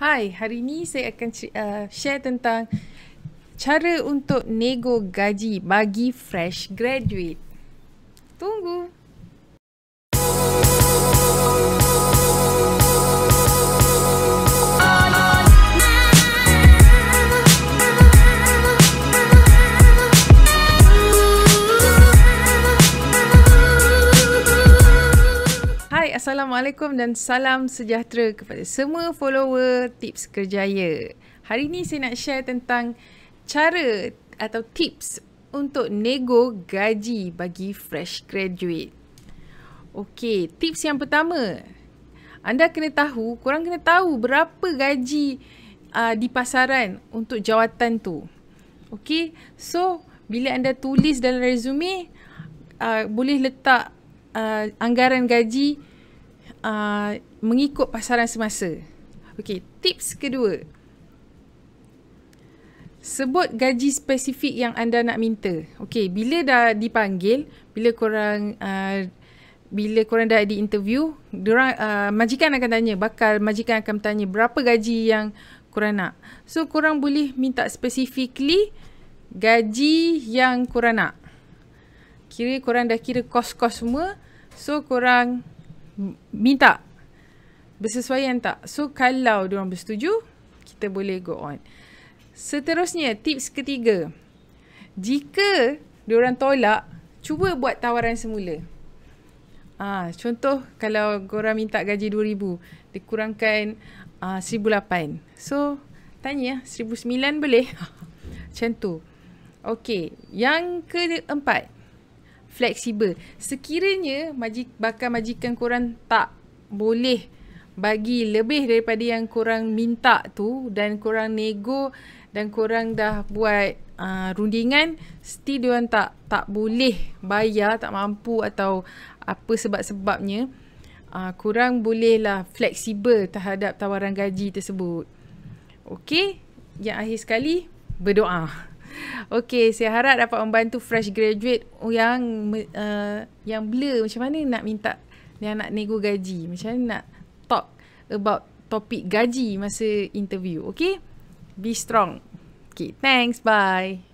Hai, hari ini saya akan uh, share tentang cara untuk nego gaji bagi fresh graduate. Tunggu. Assalamualaikum dan salam sejahtera kepada semua follower Tips Kerjaya. Hari ini saya nak share tentang cara atau tips untuk nego gaji bagi fresh graduate. Okey, tips yang pertama. Anda kena tahu, korang kena tahu berapa gaji uh, di pasaran untuk jawatan tu. Okey, so bila anda tulis dalam resume, uh, boleh letak uh, anggaran gaji uh, mengikut pasaran semasa. Okey, tips kedua. Sebut gaji spesifik yang anda nak minta. Okey, bila dah dipanggil, bila korang uh, bila korang dah di interview, diorang, uh, majikan akan tanya, bakal majikan akan tanya berapa gaji yang korang nak. So korang boleh minta specifically gaji yang korang nak. Kira korang dah kira kos-kos semua, so korang minta bersesuaian tak so kalau dia orang bersetuju kita boleh go on seterusnya tips ketiga jika dia orang tolak cuba buat tawaran semula ah ha, contoh kalau korang minta gaji 2000 dikurangkan ah uh, so tanya ya 1009 boleh macam tu okey yang keempat fleksibel. Sekiranya majik, bakal majikan korang tak boleh bagi lebih daripada yang korang minta tu dan korang nego dan korang dah buat uh, rundingan still diorang tak tak boleh bayar tak mampu atau apa sebab-sebabnya uh, korang bolehlah fleksibel terhadap tawaran gaji tersebut okey yang akhir sekali berdoa Okay, saya harap dapat membantu fresh graduate yang uh, yang blur macam mana nak minta yang nak nego gaji. Macam mana nak talk about topik gaji masa interview. Okay? Be strong. Okay, thanks. Bye.